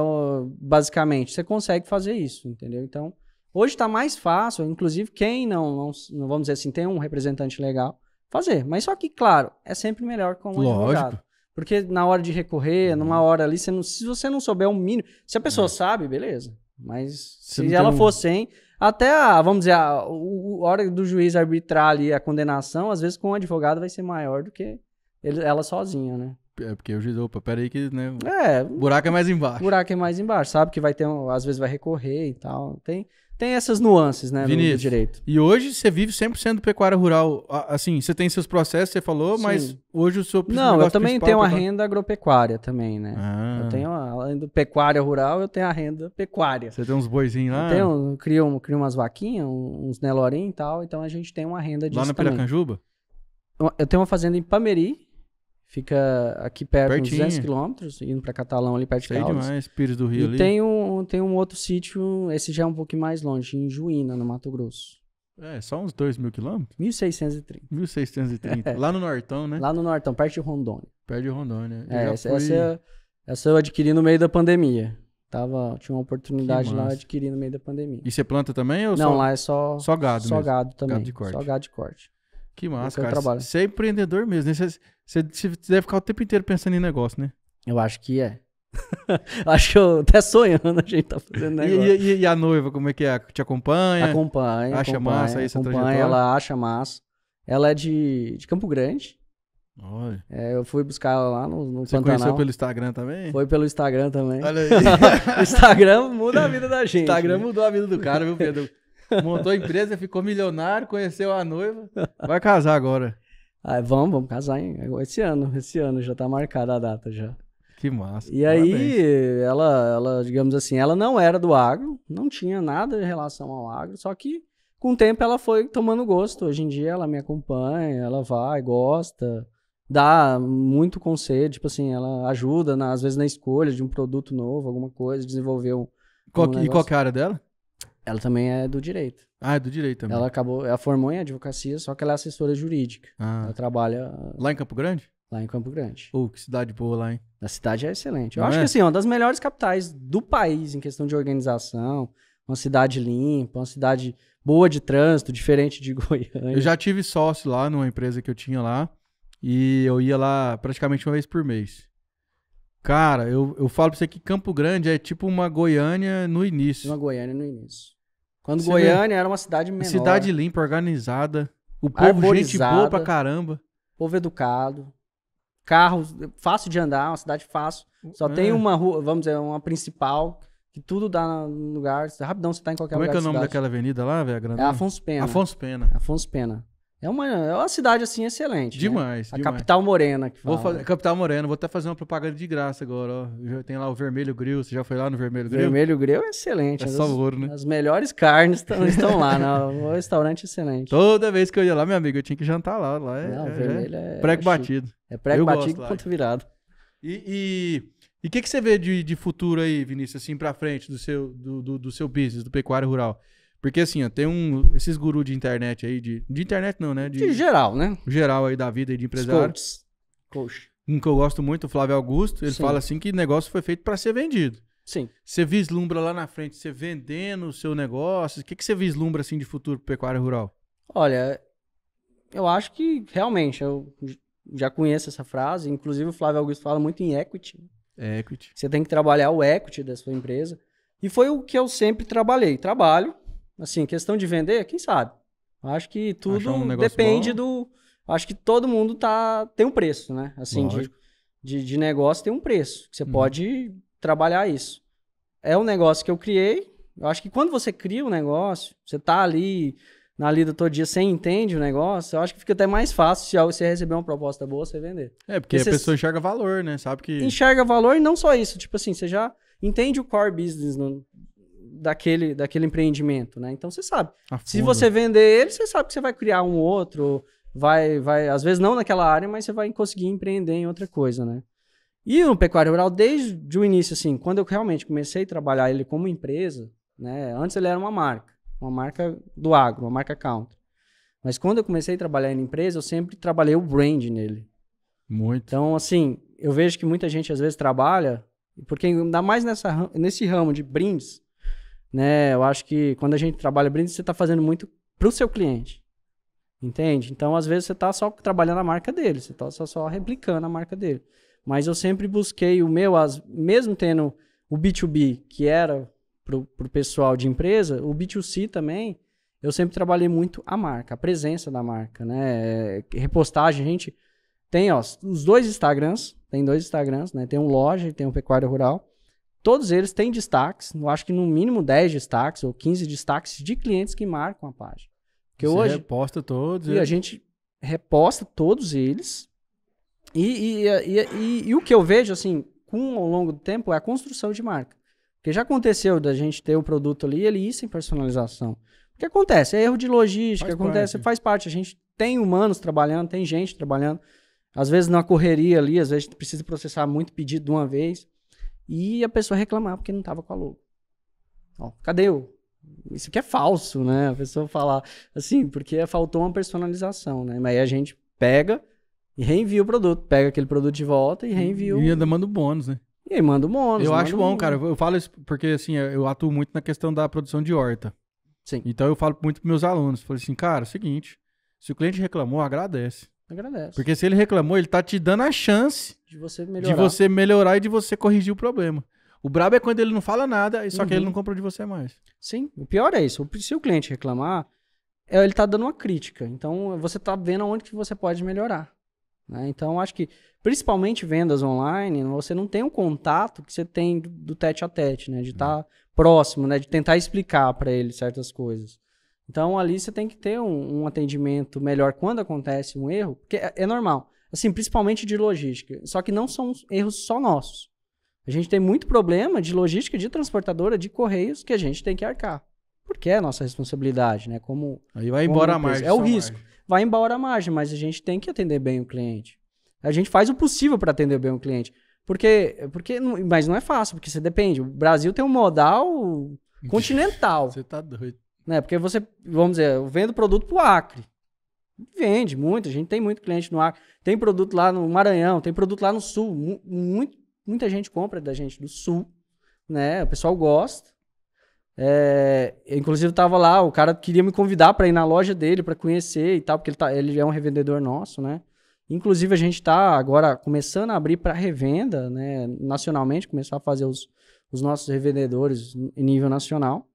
Basicamente, você consegue fazer isso, entendeu? Então, hoje está mais fácil, inclusive quem não, não, não, vamos dizer assim, tem um representante legal, fazer. Mas só que, claro, é sempre melhor com um Lógico. advogado. Porque na hora de recorrer, uhum. numa hora ali, você não, se você não souber o um mínimo. Se a pessoa é. sabe, beleza. Mas se ela tem... for sem, até a, vamos dizer, a, a hora do juiz arbitrar ali a condenação, às vezes com o advogado vai ser maior do que ele, ela sozinha, né? É, porque o juiz, opa, peraí que, né? É. Buraco é mais embaixo. Buraco é mais embaixo, sabe? Que vai ter, um, às vezes vai recorrer e tal. Tem, tem essas nuances, né, Vinícius, no direito. E hoje você vive 100% pecuária rural. Assim, você tem seus processos, você falou, Sim. mas hoje o seu Não, eu também é tenho a renda agropecuária também, né? Ah. Eu tenho, além do pecuária rural, eu tenho a renda pecuária. Você tem uns boizinhos lá? Eu tenho, crio, crio umas vaquinhas, uns nelorim e tal, então a gente tem uma renda disso Lá na Piracanjuba? Eu tenho uma fazenda em Pameri, Fica aqui perto, Pertinho. uns 200 quilômetros, indo para Catalão, ali perto de Sei Caldas. demais, Pires do Rio e ali. tem um, tem um outro sítio, esse já é um pouquinho mais longe, em Juína, no Mato Grosso. É, só uns 2 mil quilômetros? 1630. 1630. É. Lá no Nortão, né? Lá no Nortão, perto de Rondônia. Perto de Rondônia. Eu é, essa, fui... essa, eu, essa eu adquiri no meio da pandemia. Tava, tinha uma oportunidade lá adquirir no meio da pandemia. E você planta também ou Não, só... lá é só só gado, só mesmo? gado também. Gado de corte. Só gado de corte. Que massa, cara. Trabalho. Você é empreendedor mesmo, né? Você, você, deve ficar o tempo inteiro pensando em negócio, né? Eu acho que é. acho que eu até sonhando a gente tá fazendo negócio. E, e, e, a noiva, como é que é? Te acompanha? Acompanha. Acha acompanha, massa aí essa acompanha, trajetória? Ela acha massa. Ela é de, de Campo Grande. Olha. É, eu fui buscar ela lá no, no Você Pantanal. conheceu pelo Instagram também? Foi pelo Instagram também. Olha aí. o Instagram muda a vida da gente. O Instagram né? mudou a vida do cara, viu, Pedro? Montou a empresa, ficou milionário, conheceu a noiva. Vai casar agora. Ah, vamos, vamos casar hein? É esse ano. Esse ano já tá marcada a data já. Que massa. E parabéns. aí, ela, ela, digamos assim, ela não era do agro, não tinha nada em relação ao agro, só que com o tempo ela foi tomando gosto. Hoje em dia ela me acompanha, ela vai, gosta, dá muito conselho, tipo assim, ela ajuda, na, às vezes, na escolha de um produto novo, alguma coisa, desenvolveu. Um, qual, um e qual é a área dela? Ela também é do direito. Ah, é do direito também. Ela acabou, ela formou em advocacia, só que ela é assessora jurídica. Ah. Ela trabalha. Ah, lá em Campo Grande? Lá em Campo Grande. Pô, oh, que cidade boa lá, hein? A cidade é excelente. Eu Não acho é? que assim, é uma das melhores capitais do país em questão de organização, uma cidade limpa, uma cidade boa de trânsito, diferente de Goiânia. Eu já tive sócio lá numa empresa que eu tinha lá, e eu ia lá praticamente uma vez por mês. Cara, eu, eu falo pra você que Campo Grande é tipo uma Goiânia no início. Uma Goiânia no início. Quando você Goiânia vê? era uma cidade menor. Cidade limpa, organizada. O povo, gente boa pra caramba. Povo educado. Carro fácil de andar, uma cidade fácil. Só é. tem uma rua, vamos dizer, uma principal, que tudo dá no lugar. Rapidão você tá em qualquer Como é lugar. Como é que é o nome cidade. daquela avenida lá, velho? É Afonso Pena. Afonso Pena. Afonso Pena. É uma, é uma cidade, assim, excelente. Né? Demais. Né? A demais. capital morena. Que fala. Vou fazer, né? capital morena, vou até fazer uma propaganda de graça agora, ó. tem lá o Vermelho Grill, você já foi lá no Vermelho Grill? Vermelho Grill é excelente. É, é as, ouro, né? As melhores carnes estão lá, né? O restaurante é excelente. Toda vez que eu ia lá, meu amigo, eu tinha que jantar lá. Lá é, Não, é, é prego é batido. É prego eu batido gosto, quanto virado. E o que, que você vê de, de futuro aí, Vinícius, assim, para frente do seu, do, do, do seu business, do pecuário rural? Porque assim, ó, tem um. Esses gurus de internet aí, de. De internet não, né? De, de geral, né? Geral aí da vida e de empresário. Coach. Um que eu gosto muito, o Flávio Augusto, ele Sim. fala assim que negócio foi feito para ser vendido. Sim. Você vislumbra lá na frente, você vendendo o seu negócio, o que, que você vislumbra assim de futuro para pecuário rural? Olha, eu acho que realmente eu já conheço essa frase, inclusive o Flávio Augusto fala muito em equity. É equity. Você tem que trabalhar o equity da sua empresa. E foi o que eu sempre trabalhei. Trabalho, Assim, questão de vender, quem sabe? Acho que tudo um depende bom. do. Acho que todo mundo tá tem um preço, né? Assim, de, de, de, negócio tem um preço. você hum. pode trabalhar isso. É um negócio que eu criei. Eu acho que quando você cria um negócio, você tá ali na lida todo dia, você entende o negócio, eu acho que fica até mais fácil se você receber uma proposta boa, você vender. É, porque, porque a pessoa enxerga valor, né? Sabe que. Enxerga valor e não só isso. Tipo assim, você já entende o core business no, daquele, daquele empreendimento, né? Então você sabe. Se você vender ele, você sabe que você vai criar um outro, vai, vai, às vezes não naquela área, mas você vai conseguir empreender em outra coisa, né? E o pecuário rural, desde o início, assim, quando eu realmente comecei a trabalhar ele como empresa, né? Antes ele era uma marca, uma marca do agro, uma marca country. Mas quando eu comecei a trabalhar em empresa, eu sempre trabalhei o brand nele. Muito. Então, assim, eu vejo que muita gente às vezes trabalha, porque ainda mais nessa, nesse ramo de brindes, né? Eu acho que quando a gente trabalha brand, você está fazendo muito para o seu cliente. Entende? Então, às vezes, você está só trabalhando a marca dele, você está só, só, replicando a marca dele. Mas eu sempre busquei o meu, as, mesmo tendo o B2B, que era para o pessoal de empresa, o B2C também, eu sempre trabalhei muito a marca, a presença da marca, né? É, repostagem, gente tem, ó, os dois Instagrams, tem dois Instagrams, né? Tem um loja e tem um pecuário rural. Todos eles têm destaques, eu acho que no mínimo 10 destaques ou 15 destaques de clientes que marcam a página. Porque Você hoje reposta todos. E eles. a gente reposta todos eles. E, e, e, e, o que eu vejo, assim, com, ao longo do tempo, é a construção de marca. Porque já aconteceu da gente ter o produto ali e ele ir sem personalização. O que acontece? É erro de logística, faz acontece, parte. faz parte. A gente tem humanos trabalhando, tem gente trabalhando. Às vezes na correria ali, às vezes precisa processar muito pedido de uma vez e a pessoa reclamar porque não estava com a logo. Ó, cadê o? Isso aqui é falso, né? A pessoa falar assim, porque faltou uma personalização, né? Mas aí a gente pega e reenvia o produto, pega aquele produto de volta e reenvia. E o... ainda manda o bônus, né? E aí manda o bônus. Eu acho bom, bônus. cara. Eu falo isso porque assim, eu atuo muito na questão da produção de horta. Sim. Então eu falo muito para meus alunos, falo assim, cara, é o seguinte, se o cliente reclamou, agradece. Agradece. Porque se ele reclamou, ele tá te dando a chance de você melhorar, de você melhorar e de você corrigir o problema. O brabo é quando ele não fala nada, só uhum. que ele uhum. não compra de você mais. Sim, o pior é isso. Se o cliente reclamar, é, ele tá dando uma crítica. Então, você tá vendo onde que você pode melhorar. Né? Então, acho que, principalmente vendas online, você não tem o um contato que você tem do, do tete a tete, né? De estar uhum. tá uhum. próximo, né? De tentar explicar para ele certas coisas. Então ali você tem que ter um, um atendimento melhor quando acontece um erro, porque é, é normal. Assim, principalmente de logística. Só que não são erros só nossos. A gente tem muito problema de logística, de transportadora, de correios que a gente tem que arcar. Porque é nossa responsabilidade, né? Como. Aí vai como embora a margem. É o risco. Margem. Vai embora a margem, mas a gente tem que atender bem o cliente. A gente faz o possível para atender bem o cliente. Porque, porque, mas não é fácil, porque você depende. O Brasil tem um modal continental. você tá doido. Né? Porque você, vamos dizer, eu vendo produto para o Acre. Vende muito, a gente tem muito cliente no Acre. Tem produto lá no Maranhão, tem produto lá no Sul. muito, muita gente compra da gente do Sul, né? O pessoal gosta. É, inclusive estava lá, o cara queria me convidar para ir na loja dele para conhecer e tal, porque ele, tá, ele é um revendedor nosso, né? Inclusive a gente está agora começando a abrir para revenda, né? Nacionalmente começar a fazer os, os nossos revendedores em nível nacional.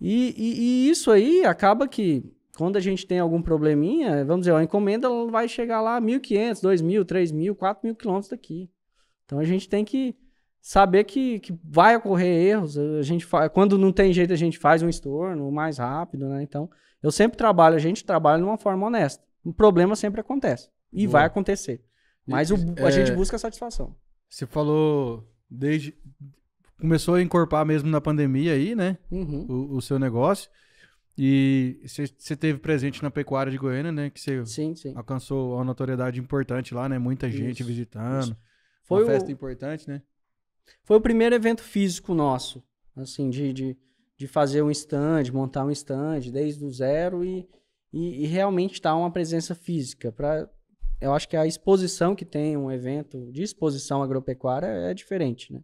E, e, e, isso aí acaba que, quando a gente tem algum probleminha, vamos dizer, a encomenda vai chegar lá 1.500, 2.000, 3.000, 4.000 quilômetros daqui. Então a gente tem que saber que, que vai ocorrer erros. A gente quando não tem jeito, a gente faz um estorno mais rápido, né? Então, eu sempre trabalho, a gente trabalha de uma forma honesta. O problema sempre acontece e Boa. vai acontecer. Mas o, a é, gente busca satisfação. Você falou desde começou a encorpar mesmo na pandemia aí, né? Uhum. O, o, seu negócio. E você teve presente na pecuária de Goiânia, né? Que você alcançou uma notoriedade importante lá, né? Muita gente isso, visitando. Isso. Foi uma o... festa importante, né? Foi o primeiro evento físico nosso, assim, de, de, de fazer um stand, montar um stand desde o zero e, e, e realmente tá uma presença física. Pra, eu acho que a exposição que tem um evento de exposição agropecuária é diferente, né?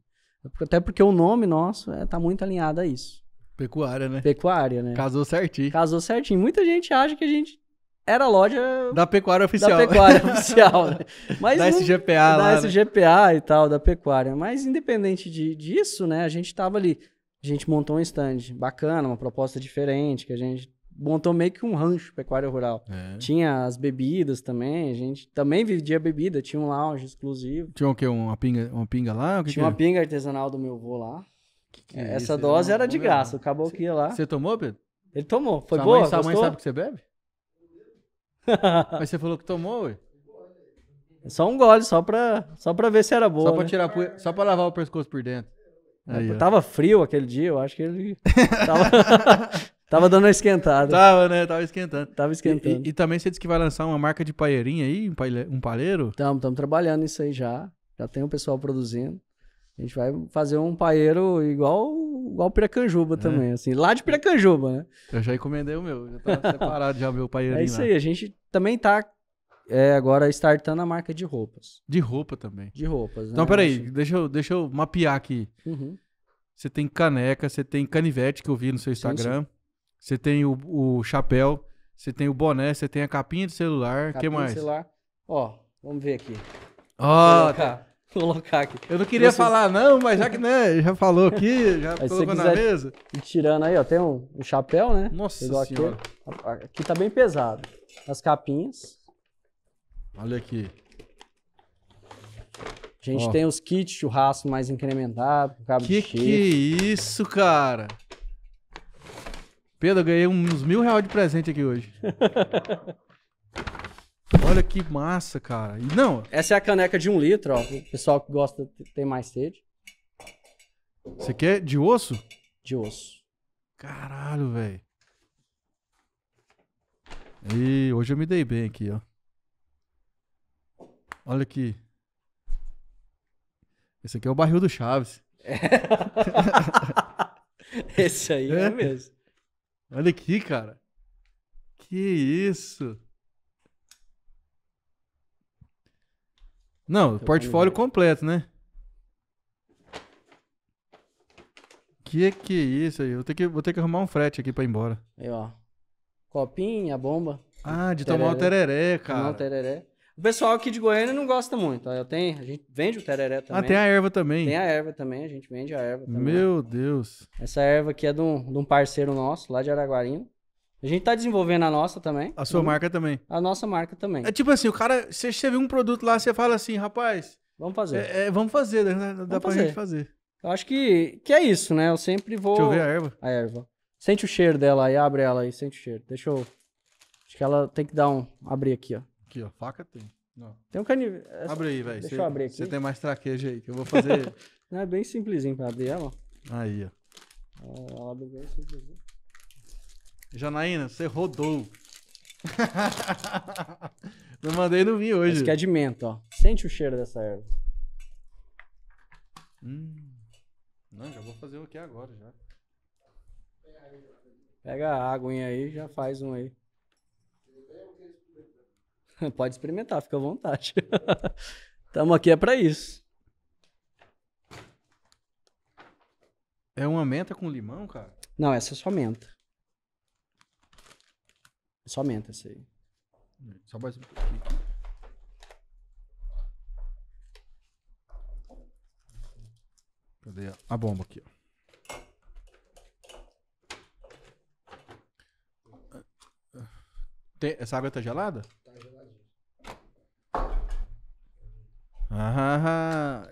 Até porque o nome nosso é, tá muito alinhado a isso. Pecuária, né? Pecuária, né? Casou certinho. Casou certinho. Muita gente acha que a gente era loja da pecuária oficial. Da pecuária oficial, né? Mas da não, SGPA da né? SGPA e tal, da pecuária. Mas independente de, disso, né? A gente tava ali. A gente montou um stand bacana, uma proposta diferente, que a gente montou meio que um rancho pecuário rural. É. Tinha as bebidas também, a gente também vendia bebida, tinha um lounge exclusivo. Tinha o quê? Uma pinga, uma pinga lá? Que tinha que uma é? pinga artesanal do meu avô lá. Que que é, é Essa dose era de graça, acabou que ia lá. Você tomou, Pedro? Ele tomou, foi sua boa, mãe, Sua gostou? mãe sabe que você bebe? Mas você falou que tomou, ué. É só um gole, só pra, só pra ver se era boa. Só pra, né? tirar, pu... só pra lavar o pescoço por dentro. Aí, tava frio aquele dia, eu acho que ele tava... Tava dando uma esquentada. Tava, né? Tava esquentando. Tava esquentando. E, e, e, também você disse que vai lançar uma marca de paeirinha aí, um, paeiro? um palheiro? Estamos, estamos trabalhando isso aí já. Já tem o pessoal produzindo. A gente vai fazer um paeiro igual igual Piracanjuba é. também, assim, lá de Piracanjuba, né? Eu já encomendei o meu, já tá separado já o meu paeirinho. É isso lá. aí, a gente também tá é, agora startando a marca de roupas. De roupa também. De roupas, então, né? Então, peraí, acho... deixa, eu, deixa eu mapear aqui. Uhum. Você tem caneca, você tem canivete que eu vi no seu Instagram. Sim, sim você tem o, o chapéu, você tem o boné, você tem a capinha do celular. O que mais? Capinha Celular. Ó, vamos ver aqui. Ó, oh, colocar aqui. Eu não queria você... falar, não, mas já que né, já falou aqui, já aí colocou na mesa. E tirando aí, ó, tem um, um chapéu, né? Nossa Pegou senhora. Aqui. aqui tá bem pesado. As capinhas. Olha aqui. A gente ó. tem os kits churrasco mais incrementado, cabo que de Que é isso, cara? Pedro, eu ganhei uns mil reais de presente aqui hoje. Olha que massa, cara. não. Essa é a caneca de um litro, ó. O pessoal que gosta tem mais sede. Você quer de osso? De osso. Caralho, velho. E hoje eu me dei bem aqui, ó. Olha aqui. Esse aqui é o barril do Chaves. É. Esse aí é, é mesmo. Olha aqui, cara. Que isso? Não, portfólio completo, né? Que que é isso aí? Vou ter que, vou ter que arrumar um frete aqui pra ir embora. Aí, ó. Copinha, bomba. Ah, de tereré. tomar o tereré, cara. Tomar o tereré. O pessoal aqui de Goiânia não gosta muito. Eu tenho, a gente vende o tereré ah, também. Ah, tem a erva também. Tem a erva também, a gente vende a erva também. Meu Deus. Essa erva aqui é de um, de um parceiro nosso, lá de Araguarinho. A gente tá desenvolvendo a nossa também. A sua marca também. A nossa marca também. É tipo assim, o cara, você vê um produto lá, você fala assim, rapaz... Vamos fazer. É, é, vamos fazer, né? dá, vamos dá pra fazer. gente fazer. Eu acho que, que é isso, né? Eu sempre vou... Deixa eu ver a erva. A erva. Sente o cheiro dela aí, abre ela aí, sente o cheiro. Deixa eu... Acho que ela tem que dar um... Abrir aqui, ó. Aqui, ó. Faca tem. Não. Tem um canivete. É abre aí, velho. Deixa eu abrir aqui. Você tem mais traquejo aí, que eu vou fazer. Não, é bem simplesinho pra abrir ela. Aí, ó. É, ela abre bem simplesinho. Janaína, você rodou. não mandei não vi hoje. Esse que é de menta, ó. Sente o cheiro dessa erva. Hum. Não, já vou fazer o aqui agora já. Pega a água aí já faz um aí. Pode experimentar, fica à vontade. Estamos aqui é para isso. É uma menta com limão, cara? Não, essa é só menta. É só menta essa aí. Só mais um pouquinho. Cadê a bomba aqui, Tem, essa água tá gelada? Ah,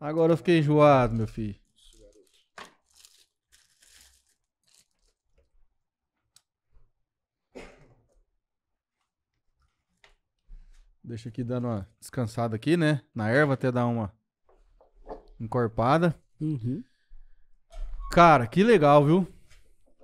agora eu fiquei enjoado, meu filho. Deixa aqui dando uma descansada aqui, né? Na erva até dar uma encorpada. Uhum. Cara, que legal, viu?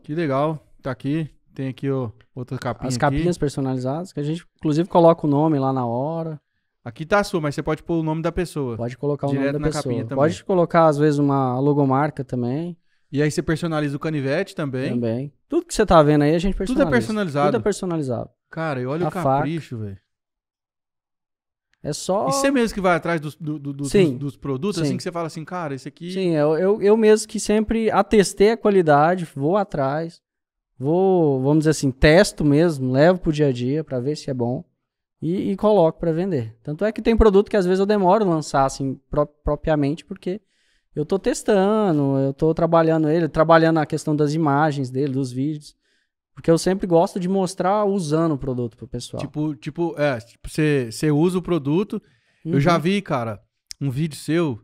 Que legal. Tá aqui. Tem aqui o outras capinhas. As capinhas aqui. personalizadas, que a gente, inclusive, coloca o nome lá na hora. Aqui tá a sua, mas você pode pôr o nome da pessoa. Pode colocar o nome da na pessoa. Capinha também. Pode colocar, às vezes, uma logomarca também. E aí você personaliza o canivete também. Também. Tudo que você tá vendo aí, a gente personaliza. Tudo é personalizado. Tudo é personalizado. Cara, e olha a o capricho, velho. É só. E você mesmo que vai atrás dos, do, do, dos, dos, produtos, assim Sim. assim que você fala assim, cara, esse aqui. Sim, eu, é eu, eu mesmo que sempre atestei a qualidade, vou atrás, vou, vamos dizer assim, testo mesmo, levo pro dia a dia para ver se é bom e, e coloco para vender. Tanto é que tem produto que às vezes eu demoro lançar assim pro, propriamente porque eu tô testando, eu tô trabalhando ele, trabalhando a questão das imagens dele, dos vídeos. Porque eu sempre gosto de mostrar usando o produto pro pessoal. Tipo, tipo, é, tipo, você, você usa o produto. Uhum. Eu já uhum. vi, cara, um vídeo seu,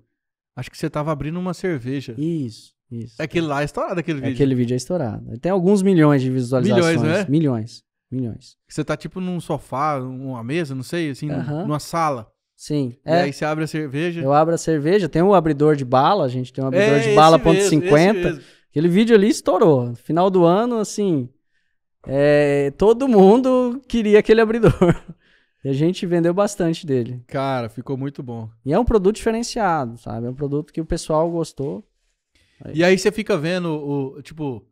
acho que você tava abrindo uma cerveja. Isso, isso. Aquele lá é estourado, aquele é vídeo. Aquele vídeo é estourado. Tem alguns milhões de visualizações. Milhões, né? Milhões. Milhões. Você tá tipo num sofá, uma mesa, não sei, assim, uhum. numa sala. Sim. E é. aí você abre a cerveja. Eu abro a cerveja, tem um abridor de bala, a gente tem um abridor é, de bala ponto mesmo, .50. Aquele vídeo ali estourou. Final do ano, assim, é, todo mundo queria aquele abridor. E a gente vendeu bastante dele. Cara, ficou muito bom. E é um produto diferenciado, sabe? É um produto que o pessoal gostou. Aí... E aí você fica vendo o, tipo,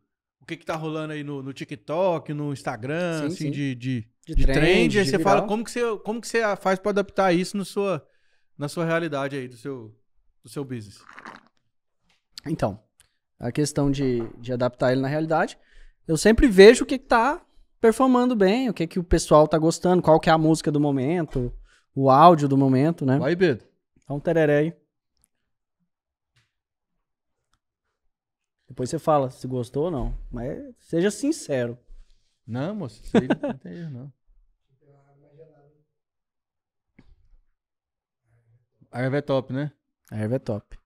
que, que tá rolando aí no, no TikTok, no Instagram, sim, assim, sim. de, de, de, de trend, trend. Aí você viral. fala como que você, como que você faz para adaptar isso no sua, na sua realidade aí, do seu, do seu business. Então, a questão de, de adaptar ele na realidade, eu sempre vejo o que, que tá performando bem, o que, que o pessoal tá gostando, qual que é a música do momento, o áudio do momento, né? Vai, Pedro. um então, tereré aí. Depois você fala se gostou ou não. Mas seja sincero. Não, moço, isso aí não tem erro, não. A erva é top, né? A erva é top.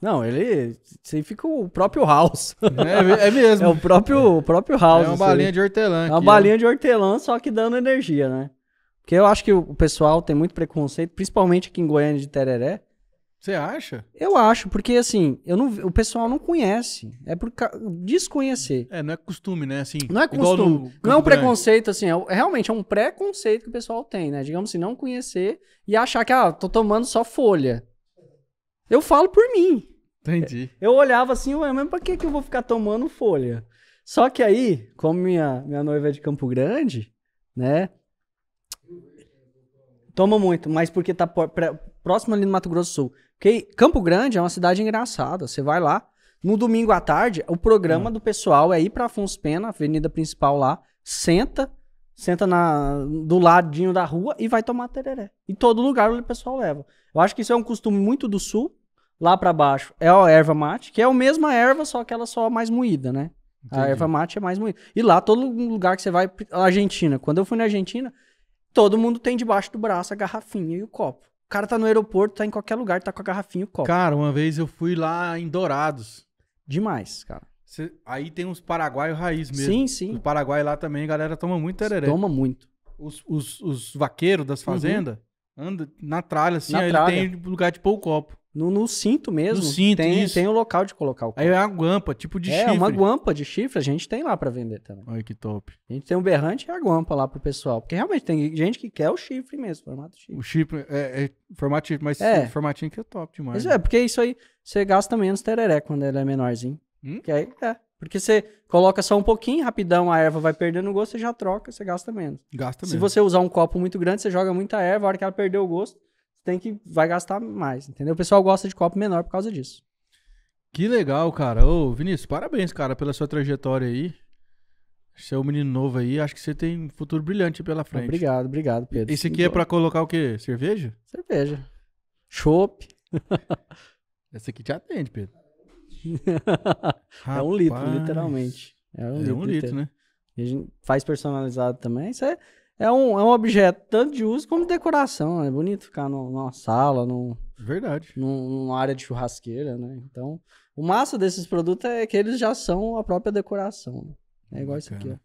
Não, ele. Você fica o próprio house. É, é, mesmo. É o próprio, o próprio é. house. É uma assim. balinha de hortelã. É uma balinha de hortelã, só que dando energia, né? Porque eu acho que o pessoal tem muito preconceito, principalmente aqui em Goiânia de Tereré, você acha? Eu acho, porque assim, eu não, o pessoal não conhece. É por desconhecer. É, não é costume, né? Assim, não é costume. No, não é um preconceito, assim. É, é, realmente é um preconceito que o pessoal tem, né? Digamos assim, não conhecer e achar que, ah, tô tomando só folha. Eu falo por mim. Entendi. Eu olhava assim, ué, mas pra que, que eu vou ficar tomando folha? Só que aí, como minha, minha noiva é de Campo Grande, né? Toma muito, mas porque tá próximo ali no Mato Grosso do Sul. Porque Campo Grande é uma cidade engraçada. Você vai lá, no domingo à tarde, o programa hum. do pessoal é ir pra Afonso Pena, avenida principal lá, senta, senta na, do ladinho da rua e vai tomar tereré. Em todo lugar o pessoal leva. Eu acho que isso é um costume muito do sul, lá para baixo é a erva mate, que é a mesma erva, só que ela só é mais moída, né? Entendi. A erva mate é mais moída. E lá, todo lugar que você vai, Argentina. Quando eu fui na Argentina, todo mundo tem debaixo do braço a garrafinha e o copo. O cara tá no aeroporto, tá em qualquer lugar, tá com a garrafinha e o copo. Cara, uma vez eu fui lá em Dourados. Demais, cara. Cê- aí tem uns paraguaios raiz mesmo. Sim, sim. O Paraguai lá também, a galera toma muito tereré. Toma muito. Os, os, os vaqueiros das uhum. fazendas andam na tralha, assim, Na aí ele tem lugar de pôr o copo. No, no cinto mesmo. No cinto, tem, isso. tem um local de colocar o carro. Aí é uma guampa, tipo de é, chifre. É, uma guampa de chifre, a gente tem lá para vender também. Olha que top. A gente tem um berrante e a guampa lá pro pessoal. Porque realmente tem gente que quer o chifre mesmo, formato chifre. O chifre, é, é formato chifre, mas é. formatinho que é top demais. Mas né? é, porque isso aí, você gasta menos tereré quando ele é menorzinho. Hum? Que aí, é. Porque você coloca só um pouquinho, rapidão, a erva vai perdendo o gosto, você já troca, você gasta menos. Gasta menos. Se você usar um copo muito grande, você joga muita erva, a hora que ela perder o gosto, tem que vai gastar mais, entendeu? O pessoal gosta de copo menor por causa disso. Que legal, cara. Ô, Vinícius, parabéns, cara, pela sua trajetória aí. Você é um menino novo aí, acho que você tem um futuro brilhante pela frente. Obrigado, obrigado, Pedro. Esse aqui é para colocar o quê? Cerveja? Cerveja. Chope. Essa aqui te atende, Pedro. Rapaz, é um litro, literalmente. É um, é litro, um litro, né? E a gente faz personalizado também. Isso é, é um, é um objeto tanto de uso como de decoração. Né? É bonito ficar no, numa sala, no Verdade. Num, numa área de churrasqueira, né? Então, o massa desses produtos é que eles já são a própria decoração. Né? É igual Bacana. isso aqui,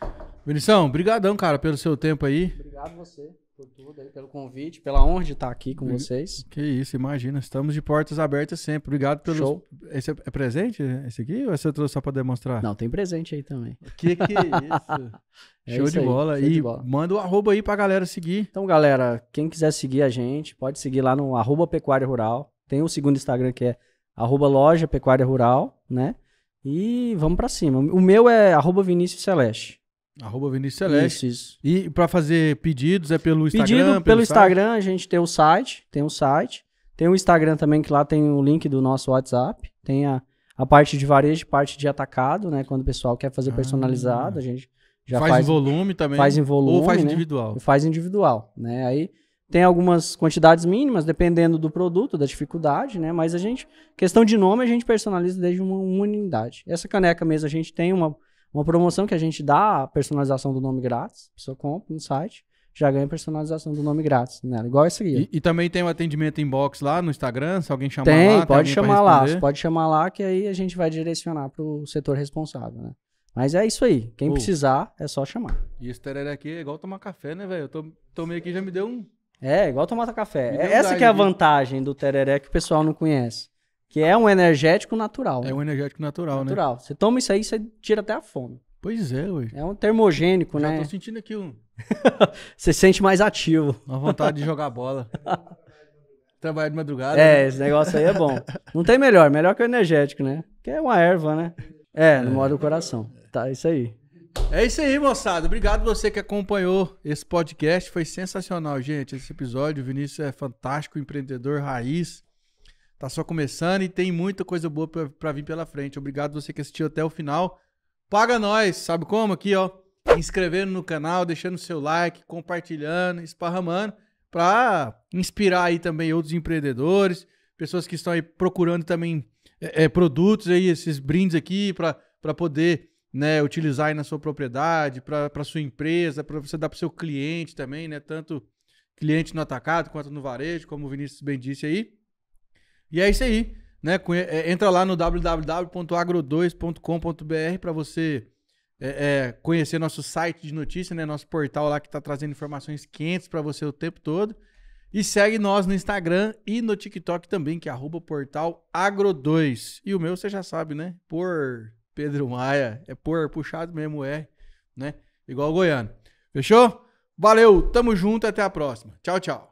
ó. Vinição, brigadão, cara, pelo seu tempo aí. Obrigado você por tudo aí, pelo convite, pela honra de estar aqui com vocês. Que isso, imagina. Estamos de portas abertas sempre. Obrigado pelo. Show. Esse é, é presente é, esse aqui ou você trouxe só para demonstrar? Não, tem presente aí também. Que que é isso? é Show, isso de, bola. Show de bola. e manda o um arroba aí pra galera seguir. Então, galera, quem quiser seguir a gente, pode seguir lá no arroba pecuária rural. Tem o segundo Instagram que é arroba loja pecuária rural, né? E vamos para cima. O meu é arroba Vinícius Celeste. Arroba Vinícius Celeste. Isso, isso. E para fazer pedidos é pelo Instagram? Pedido pelo, pelo Instagram, site? a gente tem o site, tem o site. Tem o Instagram também, que lá tem o link do nosso WhatsApp. Tem a, a parte de varejo, parte de atacado, né? Quando o pessoal quer fazer ah. personalizado, ah, a gente já faz, faz em volume também. Faz em volume. Ou faz né? individual. Faz individual, né? Aí tem algumas quantidades mínimas, dependendo do produto, da dificuldade, né? Mas a gente, questão de nome, a gente personaliza desde uma, uma unidade. Essa caneca mesmo, a gente tem uma uma promoção que a gente dá a personalização do nome grátis, a pessoa compra no site, já ganha personalização do nome grátis nela, igual esse aqui. E, e, também tem o um atendimento inbox lá no Instagram, se alguém chamar tem, lá. Pode tem, pode chamar lá, pode chamar lá que aí a gente vai direcionar para o setor responsável, né? Mas é isso aí, quem precisar é só chamar. E esse tereré aqui é igual tomar café, né, velho? Eu tô, tomei aqui já me deu um... É, igual tomar café. Me é Essa que é a vantagem do tereré que o pessoal não conhece. Que é um energético natural. É né? um energético natural, natural. né? Natural. Você toma isso aí, você tira até a fome. Pois é, ué. É um termogênico, Já né? Já tô sentindo aqui um. você sente mais ativo. Uma vontade de jogar bola. Trabalhar de madrugada. É, né? esse negócio aí é bom. Não tem melhor, melhor que o energético, né? Que é uma erva, né? É, no é. modo do coração. Tá, é isso aí. É isso aí, moçada. Obrigado você que acompanhou esse podcast. Foi sensacional, gente. Esse episódio. O Vinícius é fantástico, empreendedor raiz. Tá só começando e tem muita coisa boa para vir pela frente. Obrigado você que assistiu até o final. Paga nós, sabe como? Aqui, ó. Inscrevendo no canal, deixando seu like, compartilhando, esparramando, para inspirar aí também outros empreendedores, pessoas que estão aí procurando também é, é, produtos aí, esses brindes aqui, para poder né, utilizar aí na sua propriedade, para sua empresa, para você dar para seu cliente também, né? Tanto cliente no atacado quanto no varejo, como o Vinícius bem disse aí. E é isso aí. Né? É, entra lá no www.agro2.com.br para você é, é, conhecer nosso site de notícia, né? nosso portal lá que está trazendo informações quentes para você o tempo todo. E segue nós no Instagram e no TikTok também, que é portalagro2. E o meu você já sabe, né? Por Pedro Maia. É por puxado mesmo, é, né? Igual o Goiano. Fechou? Valeu, tamo junto, até a próxima. Tchau, tchau.